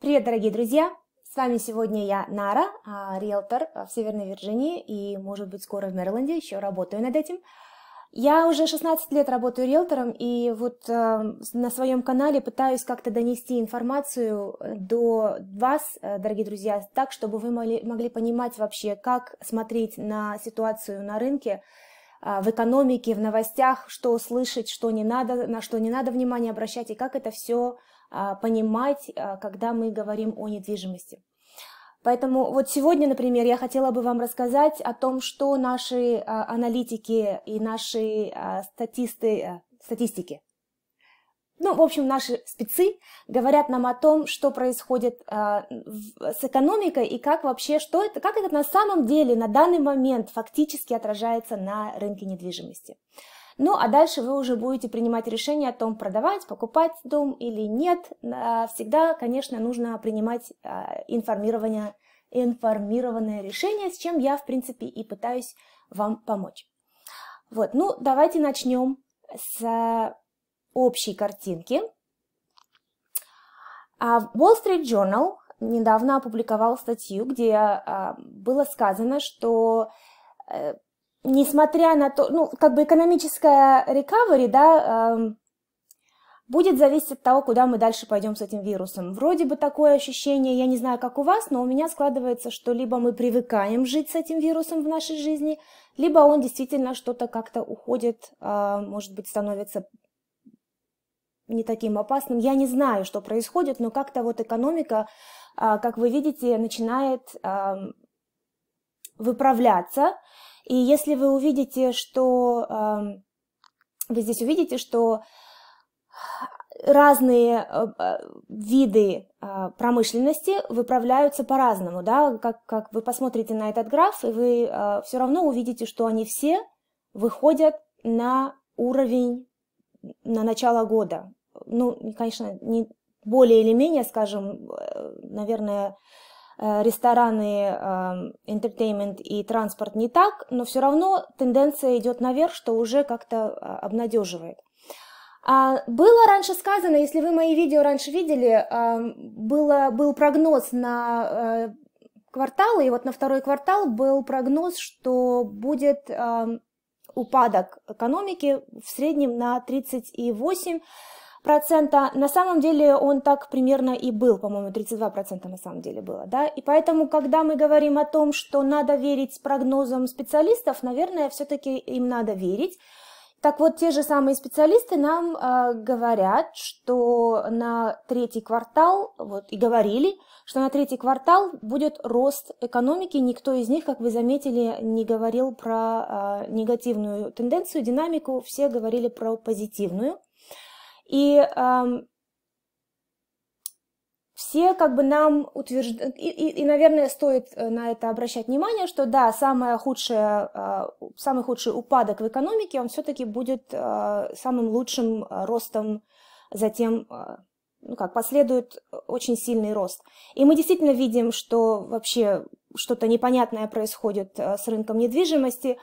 Привет, дорогие друзья! С вами сегодня я, Нара, а, риэлтор а, в Северной Вирджинии и, может быть, скоро в Мэриленде, еще работаю над этим. Я уже 16 лет работаю риэлтором, и вот а, на своем канале пытаюсь как-то донести информацию э, до вас, э, дорогие друзья, так, чтобы вы могли, понимать вообще, как смотреть на ситуацию на рынке, в экономике, в новостях, что слышать, что не надо, на что не надо внимание обращать, и как это все а, понимать, а, когда мы говорим о недвижимости. Поэтому вот сегодня, например, я хотела бы вам рассказать о том, что наши а, аналитики и наши статисты, э, статистики, ну, в общем, наши спецы говорят нам о том, что происходит с экономикой и как вообще, что это, как это на самом деле на данный момент фактически отражается на рынке недвижимости. Ну, а дальше вы уже будете принимать решение о том, продавать, покупать дом или нет. А, всегда, конечно, нужно принимать а, информирование, информированное решение, с чем я, в принципе, и пытаюсь вам помочь. Вот, ну, давайте начнем с а, общей картинки. Wall Street Journal недавно опубликовал статью, где было сказано, что э, несмотря на то, ну, как бы экономическая рекавери, да, эм, будет зависеть от того, куда мы дальше пойдем с этим вирусом. Вроде бы такое ощущение, я не знаю, как у вас, но у меня складывается, что либо мы привыкаем жить с этим вирусом в нашей жизни, либо он действительно что-то как-то уходит, а, может быть, становится не таким опасным. Я не знаю, что происходит, но как-то вот экономика, а, как вы видите, начинает эм, выправляться. И если вы увидите, что э, вы здесь увидите, что разные э, э, виды э, промышленности выправляются по-разному, да, как, как вы посмотрите на этот граф, и вы все равно увидите, что они все выходят на уровень на начало года. Ну, конечно, не более или менее, скажем, наверное, Э, рестораны, э, entertainment и транспорт не так, но все равно тенденция идет наверх, что уже как-то э, обнадеживает. А было раньше сказано, если вы мои видео раньше видели, эм, было, был прогноз на а, кварталы, и вот на второй квартал был прогноз, что будет эм, упадок экономики в среднем на 38 процента. На самом деле он так примерно и был, по-моему, 32 процента на самом деле было, да. И поэтому, когда мы говорим о том, что надо верить прогнозам специалистов, наверное, все-таки им надо верить. Так вот, те же самые специалисты нам э, говорят, что на третий квартал, вот и говорили, что на третий квартал будет рост экономики. Никто из них, как вы заметили, не говорил про э, негативную тенденцию, динамику, все говорили про позитивную. И эм, все как бы нам утверждают, и, и, и, наверное, стоит э, на это обращать внимание, что да, самое худшее, э, самый худший упадок в экономике, он все-таки будет э, самым лучшим а, ростом затем э, ну как, последует очень сильный рост. И мы действительно видим, что вообще что-то непонятное происходит с рынком недвижимости.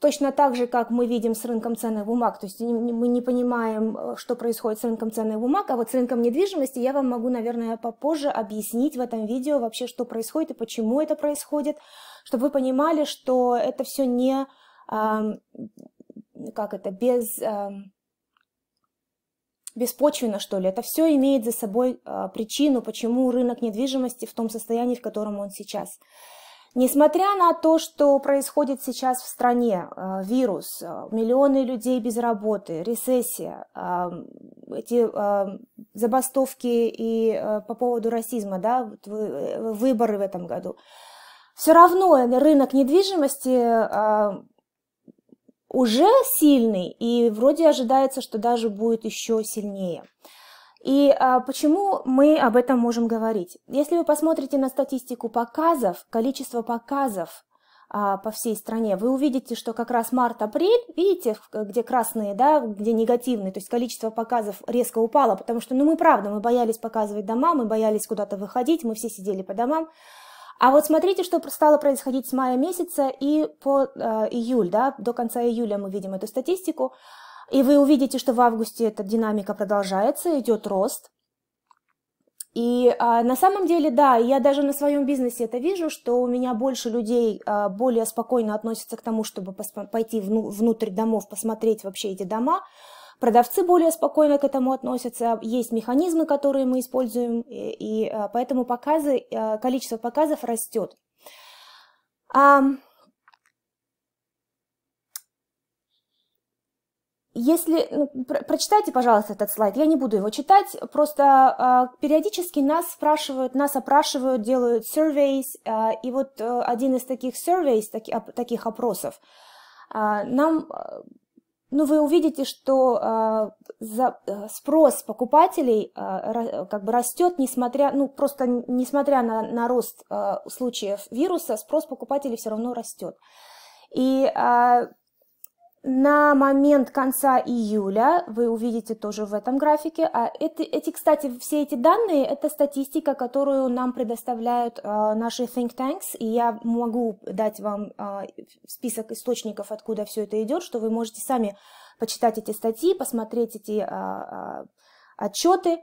Точно так же, как мы видим с рынком ценных бумаг, то есть мы не понимаем, э, что происходит с рынком ценных бумаг, а вот с рынком недвижимости я вам могу, наверное, попозже объяснить в этом видео вообще, что происходит и почему это происходит, чтобы вы понимали, что это все не, эм, как это, без, эм, беспочвенно, что ли. Это все имеет за собой э, причину, почему рынок недвижимости в том состоянии, в котором он сейчас. Несмотря на то, что происходит сейчас в стране, э, вирус, э, миллионы людей без работы, рецессия, э, эти забастовки и по поводу расизма, да, выборы в этом году, все равно рынок недвижимости уже сильный, и вроде ожидается, что даже будет еще сильнее. И а, почему мы об этом можем говорить? Если вы посмотрите на статистику показов, количество показов а, по всей стране, вы увидите, что как раз март-апрель, видите, где красные, да, где негативные, то есть количество показов резко упало, потому что, ну, мы правда, мы боялись показывать дома, мы боялись куда-то выходить, мы все сидели по домам. А вот смотрите, что стало происходить с мая месяца и по э, июль, да, до конца июля мы видим эту статистику. И вы увидите, что в августе эта динамика продолжается, идет рост. И а, на самом деле, да, я даже на своем бизнесе это вижу, что у меня больше людей а, более спокойно относятся к тому, чтобы пойти вну внутрь домов, посмотреть вообще эти дома. Продавцы более спокойно к этому относятся, есть механизмы, которые мы используем, и, и а, поэтому показы, а, количество показов растет. А, Если ну, про прочитайте, пожалуйста, этот слайд, я не буду его читать, просто э, периодически нас спрашивают, нас опрашивают, делают surveys, э, и вот э, один из таких surveys, таки, оп, таких опросов, э, нам, э, ну вы увидите, что э, за, э, спрос покупателей э, как бы растет, несмотря, ну просто несмотря на, на рост э, случаев вируса, спрос покупателей все равно растет. И э, на момент конца июля, вы увидите тоже в этом графике, а это, эти, кстати, все эти данные, это статистика, которую нам предоставляют э, наши think tanks, и я могу дать вам э, список источников, откуда все это идет, что вы можете сами почитать эти статьи, посмотреть эти э, а, отчеты,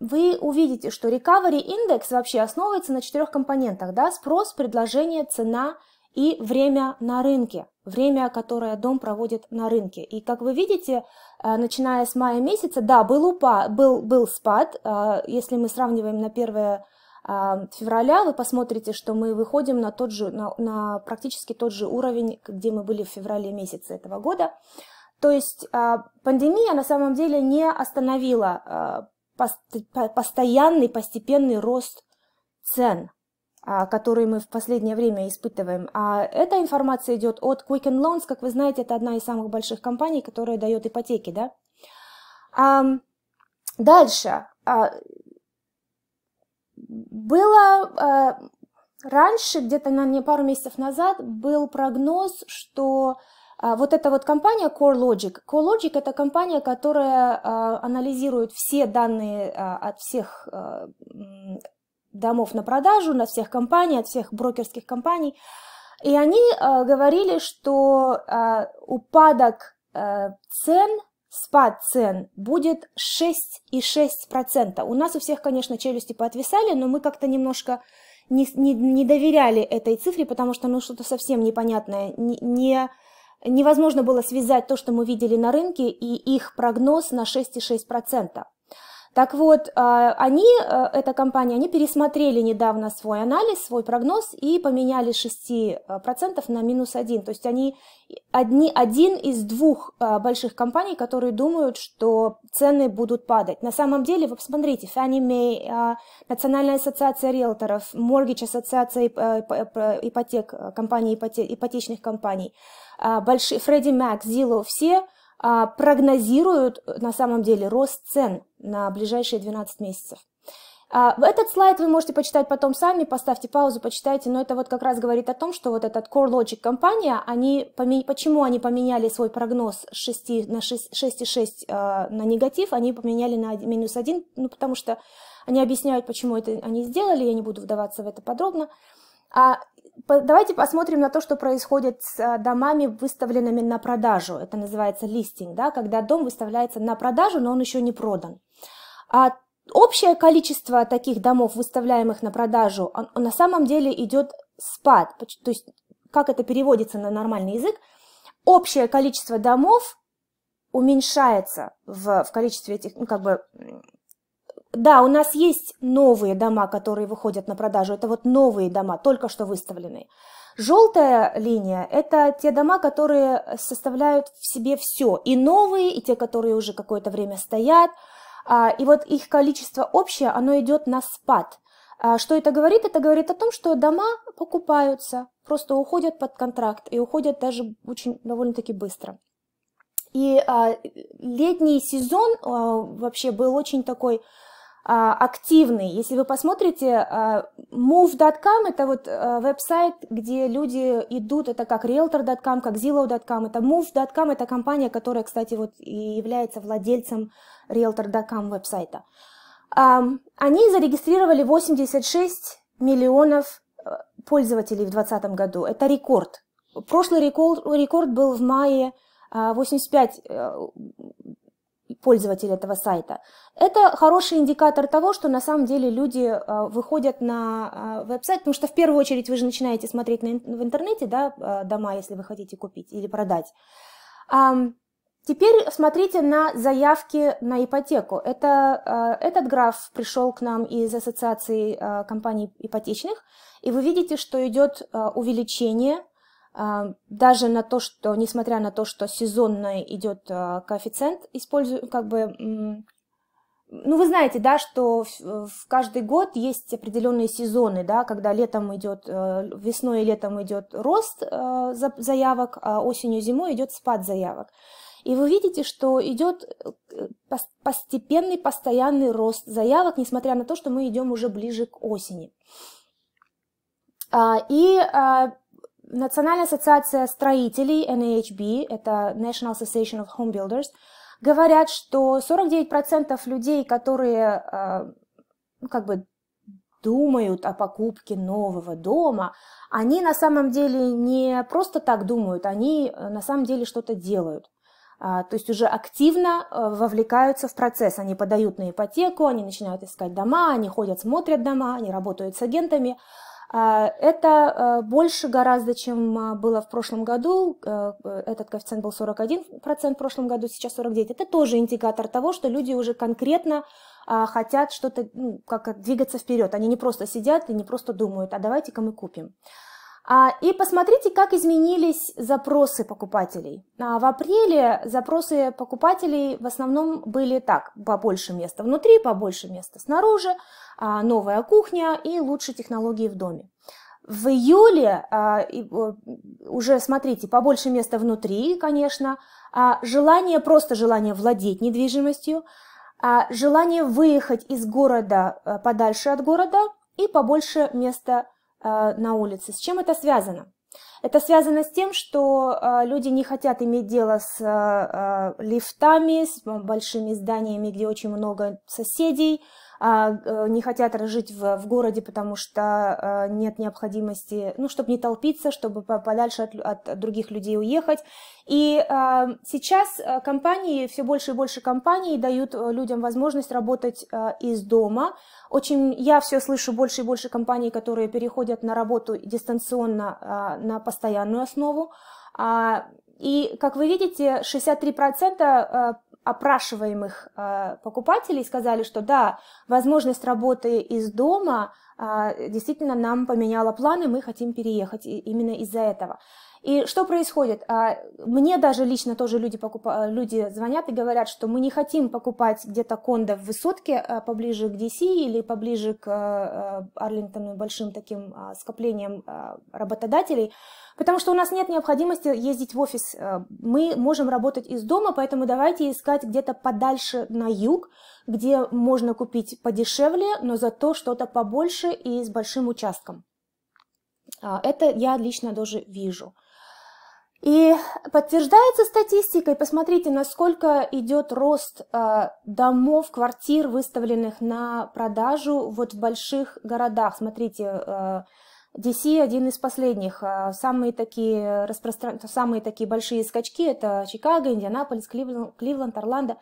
вы увидите, что recovery индекс вообще основывается на четырех компонентах, да, спрос, предложение, цена и время на рынке, время, которое дом проводит на рынке. И как вы видите, э, начиная с мая месяца, да, был, упа, был, был спад, э, если мы сравниваем на 1 э, февраля, вы посмотрите, что мы выходим на, тот же, на, на практически тот же уровень, где мы были в феврале месяце этого года. То есть пандемия на самом деле не остановила постоянный, постепенный рост цен – а, которые мы в последнее время испытываем. А эта информация идет от Quicken Loans, как вы знаете, это одна из самых больших компаний, которая дает ипотеки, да. А, дальше. А, было а, раньше, где-то, на не пару месяцев назад, был прогноз, что а, вот эта вот компания CoreLogic. CoreLogic – это компания, которая а, анализирует все данные от всех домов на продажу, на всех компаний, от всех брокерских компаний. И они э, говорили, что э, упадок э, цен, спад цен будет 6,6%. У нас у всех, конечно, челюсти поотвисали, но мы как-то немножко не, не, не доверяли этой цифре, потому что ну что-то совсем непонятное. Не, не, невозможно было связать то, что мы видели на рынке, и их прогноз на 6,6%. Так вот, а, они, а, эта компания, они пересмотрели недавно свой анализ, свой прогноз и поменяли 6% а, на минус 1. То есть они одни, один из двух больших компаний, которые думают, что цены будут падать. На самом деле, вы посмотрите, Fannie Mae, Национальная ассоциация риэлторов, Mortgage ассоциация ипотек, компании ипотечных компаний, большие, Freddie Mac, Zillow, все прогнозируют на самом деле рост цен на ближайшие 12 месяцев. А, этот слайд вы можете почитать потом сами, поставьте паузу, почитайте, но это вот как раз говорит о том, что вот этот CoreLogic компания, они, почему они поменяли свой прогноз с 6 на 6,6 а, на негатив, они поменяли на минус 1, ну потому что они объясняют, почему это они сделали, я не буду вдаваться в это подробно. А давайте посмотрим на то, что происходит с э, домами, выставленными на продажу. Это называется листинг, да, когда дом выставляется на продажу, но он еще не продан. А общее количество таких домов, выставляемых на продажу, он, он на самом деле идет спад. То есть, как это переводится на нормальный язык, общее количество домов уменьшается в, в количестве этих, ну, как бы, да, у нас есть новые дома, которые выходят на продажу. Это вот новые дома, только что выставленные. Желтая линия – это те дома, которые составляют в себе все. И новые, и те, которые уже какое-то время стоят. А, и вот их количество общее, оно идет на спад. А, что это говорит? Это говорит о том, что дома покупаются, просто уходят под контракт и уходят даже очень довольно-таки быстро. И а, летний сезон вообще был очень такой а, активный. Если вы посмотрите, а, move.com – это вот а, веб-сайт, где люди идут, это как realtor.com, как zillow.com, это move.com, это компания, которая, кстати, вот и является владельцем realtor.com веб-сайта. Они зарегистрировали 86 миллионов пользователей в 2020 году. Это рекорд. Прошлый рекорд, рекорд был в мае 85 пользователь этого сайта. Это хороший индикатор того, что на самом деле люди э, выходят на э, веб-сайт, потому что в первую очередь вы же начинаете смотреть в интернете да, э, дома, если вы хотите купить или продать. Теперь смотрите на заявки на ипотеку. Это, этот граф пришел к нам из ассоциации компаний ипотечных, и вы видите, что идет увеличение а, даже на то, что, несмотря на то, что сезонно идет а, коэффициент, используем как бы, ну, вы знаете, да, что в каждый год есть определенные сезоны, да, когда летом идет, э, весной и летом идет рост э, заявок, а осенью, зимой идет спад заявок. И вы видите, что идет э, постепенный, постоянный рост заявок, несмотря на то, что мы идем уже ближе к осени. А, и Национальная ассоциация строителей, NAHB, это National Association of Home Builders, говорят, что 49% людей, которые э, как бы думают о покупке нового дома, они на самом деле не просто так думают, они э, на самом деле что-то делают. А, то есть уже активно э, вовлекаются в процесс. Они подают на ипотеку, они начинают искать дома, они ходят, смотрят дома, они работают с агентами. А, это а, больше гораздо, чем а, было в прошлом году. Э, этот коэффициент был 41% в прошлом году, сейчас 49%. Это тоже индикатор того, что люди уже конкретно хотят что-то, ну, как двигаться вперед. Они не просто сидят и не просто думают, а давайте-ка мы купим. А, и посмотрите, как изменились запросы покупателей. А, в апреле запросы покупателей в основном были так, побольше места внутри, побольше места снаружи, а, новая кухня и лучшие технологии в доме. В июле уже, смотрите, побольше места внутри, конечно, желание, просто желание владеть недвижимостью, желание выехать из города, подальше от города и побольше места Э, на улице. С чем это связано? Это связано с тем, что э, люди не хотят иметь дело с э, лифтами, с большими зданиями, где очень много соседей, а, э, не хотят жить в, в городе, потому что э, нет необходимости, ну, чтобы не толпиться, чтобы подальше от, от других людей уехать. И а, сейчас э, компании, все больше и больше компаний дают людям возможность работать из дома. Очень я все слышу больше и больше компаний, которые переходят на работу дистанционно а, на постоянную основу. И, как вы видите, 63% опрашиваемых э, покупателей сказали, что да, возможность работы из дома а, действительно нам поменяла планы, мы хотим переехать именно из-за этого. И что происходит? А, мне даже лично тоже люди, покуп... люди звонят и говорят, что мы не хотим покупать где-то кондо в высотке а, поближе к DC или поближе к а, Арлингтону большим таким скоплением работодателей, потому что у нас нет необходимости ездить в офис. Мы можем работать из дома, поэтому давайте искать где-то подальше на юг, где можно купить подешевле, но зато что-то побольше и с большим участком. Это я лично тоже вижу. И подтверждается статистикой, посмотрите, насколько идет рост э, домов, квартир, выставленных на продажу вот в больших городах. Смотрите, э, DC один из последних. Э, самые такие, распростран... самые такие большие скачки – это Чикаго, Индианаполис, Кливленд, Кливленд Орландо.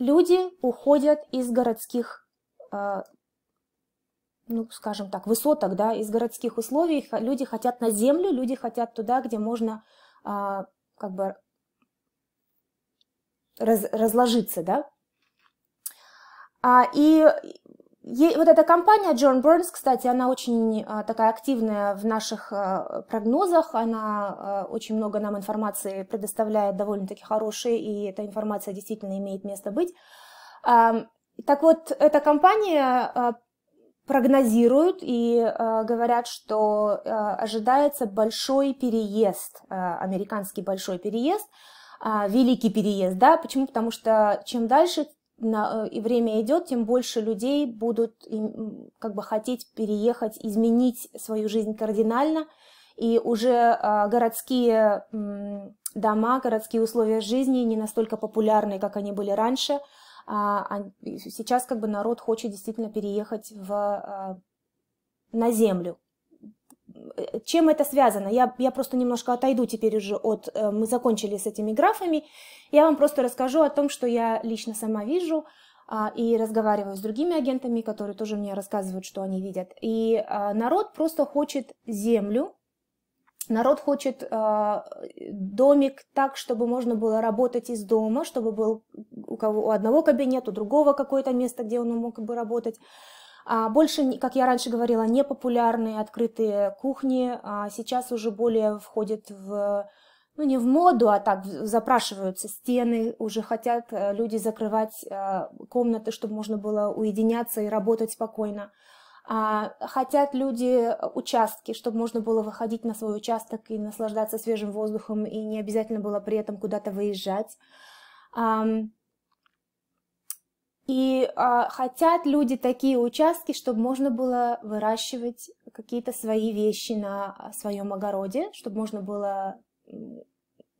люди уходят из городских э, ну, скажем так, высоток, да, из городских условий. Люди хотят на землю, люди хотят туда, где можно а, как бы раз, разложиться, да. А, и ей, вот эта компания Джон Бернс, кстати, она очень а, такая активная в наших а, прогнозах, она а, очень много нам информации предоставляет, довольно-таки хорошие и эта информация действительно имеет место быть. А, так вот, эта компания а, прогнозируют и э, говорят, что э, ожидается большой переезд, э, американский большой переезд, э, великий переезд, да, почему? Потому что чем дальше на, э, время идет, тем больше людей будут им, как бы хотеть переехать, изменить свою жизнь кардинально, и уже э, городские э, дома, городские условия жизни не настолько популярны, как они были раньше, а, а, сейчас как бы народ хочет действительно переехать в, а, на землю. Э, чем это связано? Я, я просто немножко отойду теперь уже от... Э, мы закончили с этими графами. Я вам просто расскажу о том, что я лично сама вижу и разговариваю с другими агентами, которые тоже мне рассказывают, что они видят. И народ просто хочет землю, Народ хочет э, домик так, чтобы можно было работать из дома, чтобы был у, кого, у одного кабинет, у другого какое-то место, где он мог бы работать. А больше, как я раньше говорила, непопулярные открытые кухни, а сейчас уже более входят в, ну не в моду, а так запрашиваются стены, уже хотят э, люди закрывать э, комнаты, чтобы можно было уединяться и работать спокойно. А, хотят люди э, участки, чтобы можно было выходить на свой участок и наслаждаться свежим воздухом, и не обязательно было при этом куда-то выезжать. И э, хотят люди такие участки, чтобы можно было выращивать какие-то свои вещи на а, своем огороде, чтобы можно было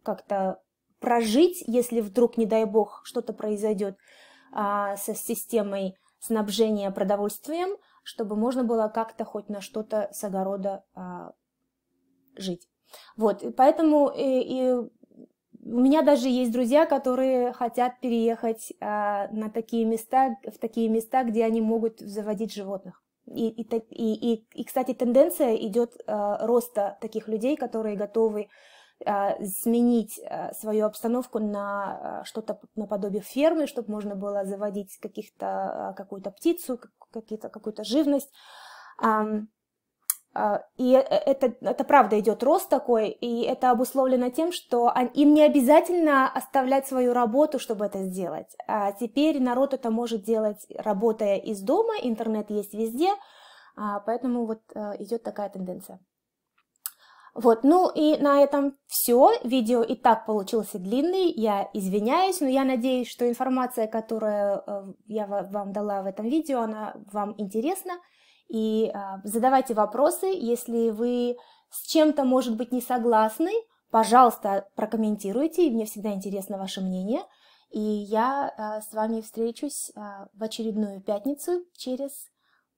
как-то прожить, если вдруг, не дай бог, что-то произойдет э, со системой снабжения продовольствием – чтобы можно было как-то хоть на что-то с огорода а, жить. Вот, и поэтому и, и у меня даже есть друзья, которые хотят переехать а, на такие места, в такие места, где они могут заводить животных. И, и, и, и, и кстати, тенденция идет а, роста таких людей, которые готовы а, сменить а, свою обстановку на а, что-то наподобие фермы, чтобы можно было заводить каких-то, какую-то птицу, какие-то, какую-то живность. И э, это, это правда идет рост такой, и это обусловлено тем, что им не обязательно оставлять свою работу, чтобы это сделать. А теперь народ это может делать, работая из дома, интернет есть везде, поэтому вот э, идет такая тенденция. Вот, ну и на этом все. Видео и так получился длинный, я извиняюсь, но я надеюсь, что информация, которую э, я вам дала в этом видео, она вам интересна. И э, задавайте вопросы, если вы с чем-то, может быть, не согласны, пожалуйста, прокомментируйте, мне всегда интересно ваше мнение. И я э, с вами встречусь в очередную пятницу через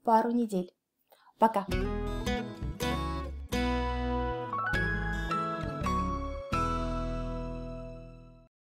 пару недель. Пока!